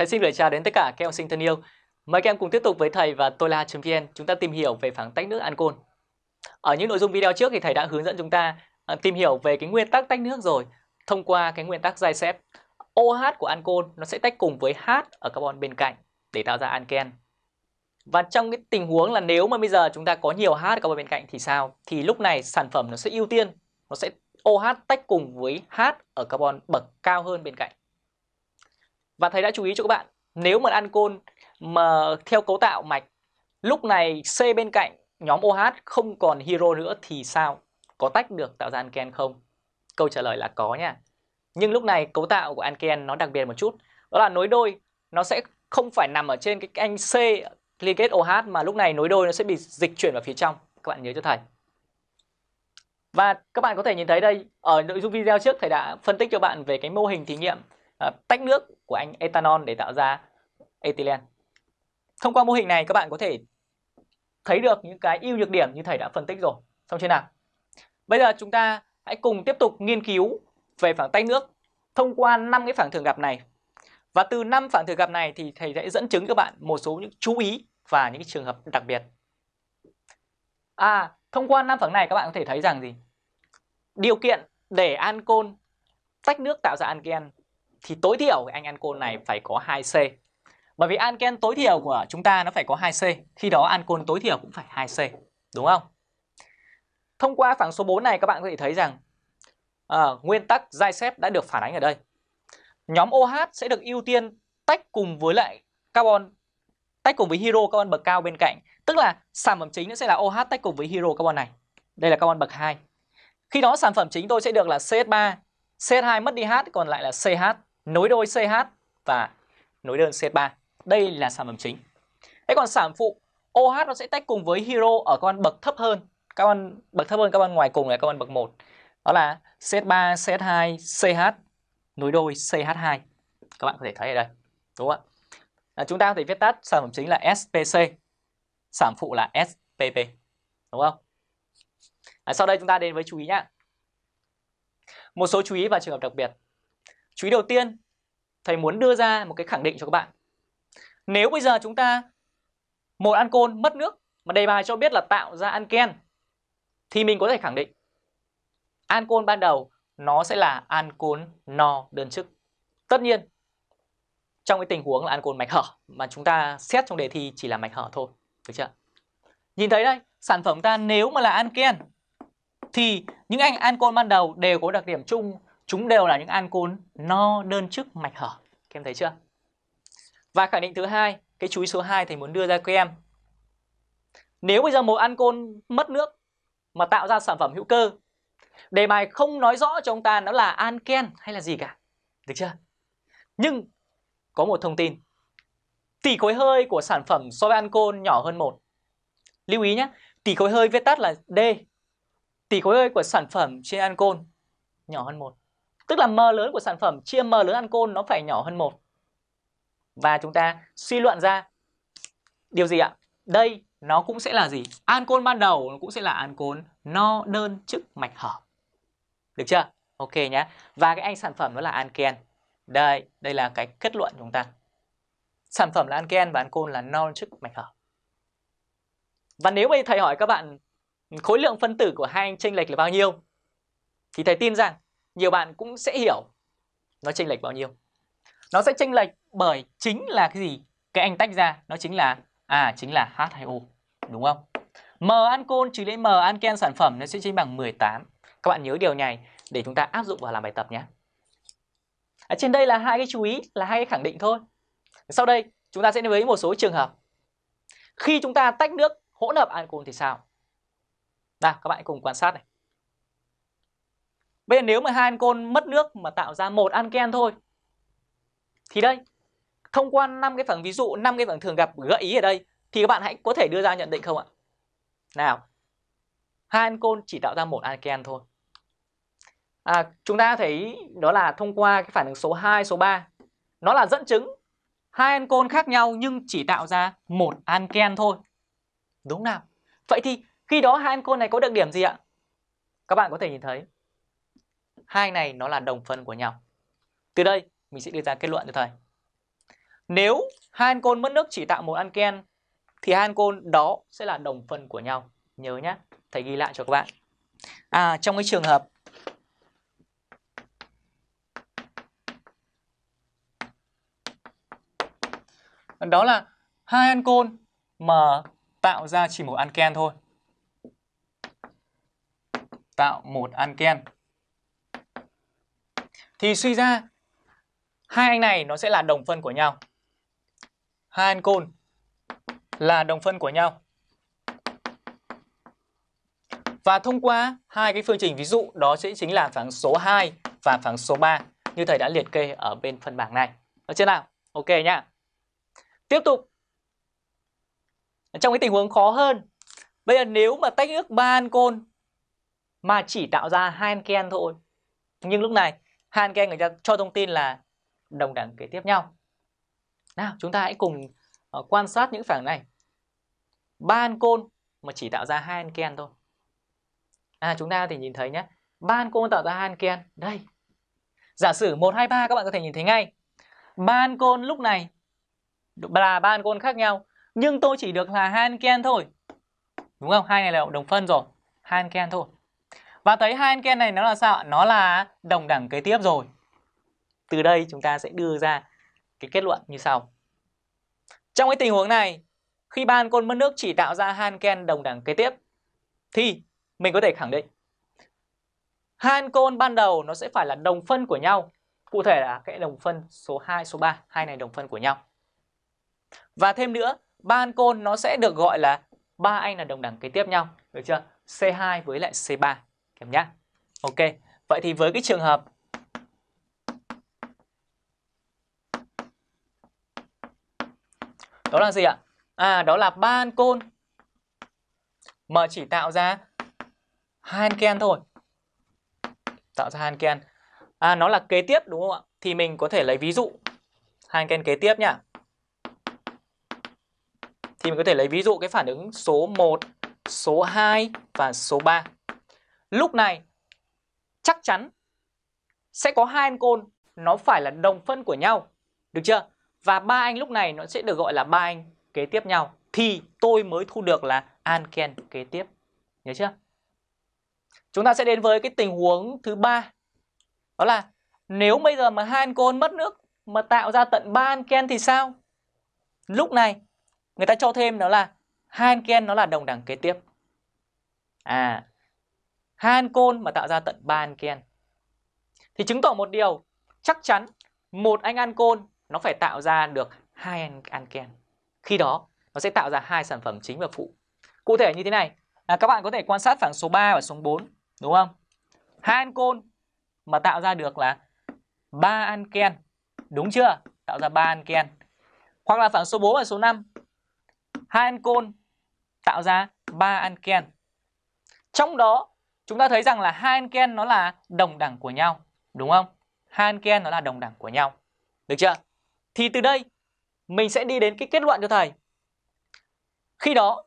Thầy xin lời chào đến tất cả các em sinh thân yêu. Mời các em cùng tiếp tục với thầy và tôi là vn chúng ta tìm hiểu về phản tách nước ancol. Ở những nội dung video trước thì thầy đã hướng dẫn chúng ta à, tìm hiểu về cái nguyên tắc tách nước rồi thông qua cái nguyên tắc dai xếp. OH của ancol nó sẽ tách cùng với H ở carbon bên cạnh để tạo ra anken. Và trong cái tình huống là nếu mà bây giờ chúng ta có nhiều H ở carbon bên cạnh thì sao? Thì lúc này sản phẩm nó sẽ ưu tiên, nó sẽ OH tách cùng với H ở carbon bậc cao hơn bên cạnh. Và thầy đã chú ý cho các bạn, nếu mà ăn côn mà theo cấu tạo mạch, lúc này C bên cạnh nhóm OH không còn hero nữa thì sao? Có tách được tạo ra anken không? Câu trả lời là có nha. Nhưng lúc này cấu tạo của anken nó đặc biệt một chút, đó là nối đôi nó sẽ không phải nằm ở trên cái anh C liên kết OH mà lúc này nối đôi nó sẽ bị dịch chuyển vào phía trong. Các bạn nhớ cho thầy. Và các bạn có thể nhìn thấy đây, ở nội dung video trước thầy đã phân tích cho bạn về cái mô hình thí nghiệm Ờ, tách nước của anh ethanol để tạo ra ethylene. Thông qua mô hình này các bạn có thể thấy được những cái ưu nhược điểm như thầy đã phân tích rồi. Xong chưa nào? Bây giờ chúng ta hãy cùng tiếp tục nghiên cứu về phản tách nước thông qua 5 cái phản thường gặp này. Và từ 5 phản thường gặp này thì thầy sẽ dẫn chứng các bạn một số những chú ý và những cái trường hợp đặc biệt. À, thông qua 5 phản này các bạn có thể thấy rằng gì? Điều kiện để ancol tách nước tạo ra anken thì tối thiểu anh ancol này ừ. phải có 2C. Bởi vì anken tối thiểu của chúng ta nó phải có 2C, khi đó ancol tối thiểu cũng phải 2C, đúng không? Thông qua phản số 4 này các bạn có thể thấy rằng à, nguyên tắc giai xếp đã được phản ánh ở đây. Nhóm OH sẽ được ưu tiên tách cùng với lại carbon tách cùng với hero carbon bậc cao bên cạnh, tức là sản phẩm chính nó sẽ là OH tách cùng với hero carbon này. Đây là carbon bậc 2. Khi đó sản phẩm chính tôi sẽ được là CH3, CH2 mất đi H còn lại là CH nối đôi CH và nối đơn CH3. Đây là sản phẩm chính. Thế còn sản phụ OH nó sẽ tách cùng với hero ở các con bậc thấp hơn, các con bậc thấp hơn các con ngoài cùng là các con bậc 1. Đó là CH3, CH2, CH nối đôi CH2. Các bạn có thể thấy ở đây. Đúng không ạ? À, chúng ta có thể viết tắt sản phẩm chính là SPC. Sản phụ là SPP. Đúng không? À, sau đây chúng ta đến với chú ý nhá. Một số chú ý và trường hợp đặc biệt. Chú ý đầu tiên, thầy muốn đưa ra một cái khẳng định cho các bạn. Nếu bây giờ chúng ta một ancol mất nước mà đề bài cho biết là tạo ra anken thì mình có thể khẳng định ancol ban đầu nó sẽ là ancol no đơn chức. Tất nhiên trong cái tình huống là ancol mạch hở mà chúng ta xét trong đề thi chỉ là mạch hở thôi, được chưa? Nhìn thấy đây, sản phẩm ta nếu mà là anken thì những anh ancol ban đầu đều có đặc điểm chung Chúng đều là những ancol no đơn chức mạch hở. Các em thấy chưa? Và khẳng định thứ hai, cái chú ý số 2 thầy muốn đưa ra các em. Nếu bây giờ một ancol mất nước mà tạo ra sản phẩm hữu cơ, đề bài không nói rõ cho ông ta nó là anken hay là gì cả. Được chưa? Nhưng có một thông tin. Tỷ khối hơi của sản phẩm so với ancol nhỏ hơn một. Lưu ý nhé, tỷ khối hơi viết tắt là D. Tỷ khối hơi của sản phẩm trên ancol nhỏ hơn một. Tức là M lớn của sản phẩm chia M lớn ancol nó phải nhỏ hơn một Và chúng ta suy luận ra điều gì ạ? Đây nó cũng sẽ là gì? Ancol ban đầu nó cũng sẽ là ancol no đơn chức mạch hở. Được chưa? Ok nhé Và cái anh sản phẩm nó là anken. Đây, đây là cái kết luận chúng ta. Sản phẩm là anken và ancol là no chức mạch hở. Và nếu bây thầy hỏi các bạn khối lượng phân tử của hai anh chênh lệch là bao nhiêu thì thầy tin rằng nhiều bạn cũng sẽ hiểu nó chênh lệch bao nhiêu. Nó sẽ chênh lệch bởi chính là cái gì? Cái anh tách ra nó chính là à chính là H2O đúng không? M ancol trừ lấy M anken sản phẩm nó sẽ chênh bằng 18. Các bạn nhớ điều này để chúng ta áp dụng vào làm bài tập nhé. À, trên đây là hai cái chú ý là hai cái khẳng định thôi. Sau đây chúng ta sẽ đến với một số trường hợp. Khi chúng ta tách nước hỗn hợp ancol thì sao? Nào các bạn cùng quan sát này bây giờ nếu mà hai ancol mất nước mà tạo ra một anken thôi. Thì đây, thông qua năm cái phần ví dụ, năm cái phần thường gặp gợi ý ở đây thì các bạn hãy có thể đưa ra nhận định không ạ? Nào. Hai ancol chỉ tạo ra một anken thôi. À, chúng ta thấy đó là thông qua cái phản ứng số 2, số 3. Nó là dẫn chứng hai ancol khác nhau nhưng chỉ tạo ra một anken thôi. Đúng nào? Vậy thì khi đó hai ancol này có đặc điểm gì ạ? Các bạn có thể nhìn thấy hai này nó là đồng phân của nhau. Từ đây mình sẽ đưa ra kết luận cho thầy. Nếu hai ancol mất nước chỉ tạo một anken thì hai ancol đó sẽ là đồng phân của nhau. Nhớ nhé, thầy ghi lại cho các bạn. À, trong cái trường hợp đó là hai ancol mà tạo ra chỉ một anken thôi tạo một anken thì suy ra hai anh này nó sẽ là đồng phân của nhau. Hai ancol là đồng phân của nhau. Và thông qua hai cái phương trình ví dụ đó sẽ chính là phản số 2 và phản số 3 như thầy đã liệt kê ở bên phần bảng này. Được chưa nào? Ok nhá. Tiếp tục. Trong cái tình huống khó hơn, bây giờ nếu mà tách nước 3 ancol mà chỉ tạo ra hai anken thôi. Nhưng lúc này Han Hanken người ta cho thông tin là đồng đẳng kế tiếp nhau. Nào, chúng ta hãy cùng uh, quan sát những phản này. Ba ancol mà chỉ tạo ra hai anken thôi. À, chúng ta thì nhìn thấy nhé. Ba ancol tạo ra hai anken. Đây. Giả sử 1, 2, 3 các bạn có thể nhìn thấy ngay. Ba ancol lúc này là ba ancol khác nhau. Nhưng tôi chỉ được là hai anken thôi. Đúng không? Hai này là đồng phân rồi. Hai anken thôi. Và thấy hai ăn ken này nó là sao? Nó là đồng đẳng kế tiếp rồi. Từ đây chúng ta sẽ đưa ra cái kết luận như sau. Trong cái tình huống này, khi ba ancol mất nước chỉ tạo ra hai ken đồng đẳng kế tiếp thì mình có thể khẳng định hai ancol ban đầu nó sẽ phải là đồng phân của nhau. Cụ thể là cái đồng phân số 2, số 3, hai này đồng phân của nhau. Và thêm nữa, ba ancol nó sẽ được gọi là ba anh là đồng đẳng kế tiếp nhau, được chưa? C2 với lại C3 em nhé. Ok, vậy thì với cái trường hợp đó là gì ạ? À, đó là ban côn mà chỉ tạo ra hai ken thôi. Tạo ra hai ken. À, nó là kế tiếp đúng không ạ? Thì mình có thể lấy ví dụ hai ken kế tiếp nhá. Thì mình có thể lấy ví dụ cái phản ứng số 1, số 2 và số 3. Lúc này chắc chắn sẽ có hai ancol nó phải là đồng phân của nhau. Được chưa? Và ba anh lúc này nó sẽ được gọi là ba anh kế tiếp nhau thì tôi mới thu được là anken kế tiếp. Nhớ chưa? Chúng ta sẽ đến với cái tình huống thứ ba. Đó là nếu bây giờ mà hai ancol mất nước mà tạo ra tận ba anken thì sao? Lúc này người ta cho thêm đó là hai anken nó là đồng đẳng kế tiếp. À, hai ancol mà tạo ra tận 3 anken. Thì chứng tỏ một điều, chắc chắn một anh ancol nó phải tạo ra được hai anken. Khi đó nó sẽ tạo ra hai sản phẩm chính và phụ. Cụ thể như thế này, à, các bạn có thể quan sát phẳng số 3 và số 4, đúng không? Hai ancol mà tạo ra được là 3 anken, đúng chưa? Tạo ra 3 anken. Hoặc là phẳng số 4 và số 5. Hai ancol tạo ra 3 anken. Trong đó Chúng ta thấy rằng là hai anken nó là đồng đẳng của nhau, đúng không? Hai anken nó là đồng đẳng của nhau. Được chưa? Thì từ đây mình sẽ đi đến cái kết luận cho thầy. Khi đó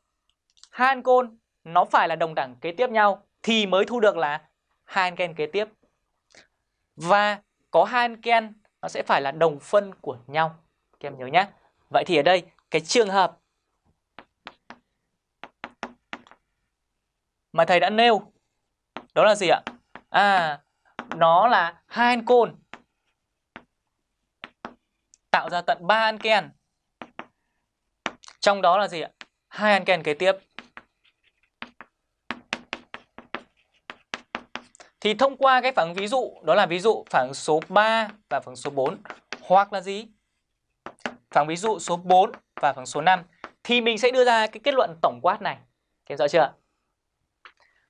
hai ancon nó phải là đồng đẳng kế tiếp nhau thì mới thu được là hai anken kế tiếp. Và có hai anken nó sẽ phải là đồng phân của nhau. Các em nhớ nhé. Vậy thì ở đây cái trường hợp mà thầy đã nêu đó là gì ạ? À, nó là hai ancon tạo ra tận 3 anken. Trong đó là gì ạ? Hai anken kế tiếp. Thì thông qua cái phản ứng ví dụ, đó là ví dụ phản ứng số 3 và phản ứng số 4 hoặc là gì? Phản ứng ví dụ số 4 và phản ứng số 5 thì mình sẽ đưa ra cái kết luận tổng quát này. Các em rõ chưa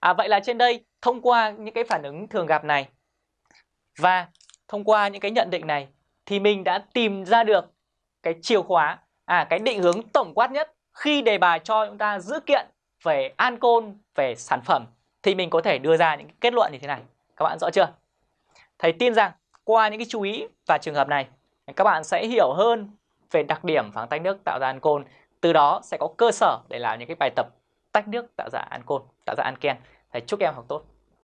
À, vậy là trên đây thông qua những cái phản ứng thường gặp này và thông qua những cái nhận định này thì mình đã tìm ra được cái chìa khóa, à cái định hướng tổng quát nhất khi đề bài cho chúng ta dữ kiện về ancol về sản phẩm thì mình có thể đưa ra những kết luận như thế này. Các bạn rõ chưa? Thầy tin rằng qua những cái chú ý và trường hợp này các bạn sẽ hiểu hơn về đặc điểm phản tách nước tạo ra ancol từ đó sẽ có cơ sở để làm những cái bài tập tách nước tạo ra ancol, tạo ra anken. Thầy chúc em học tốt.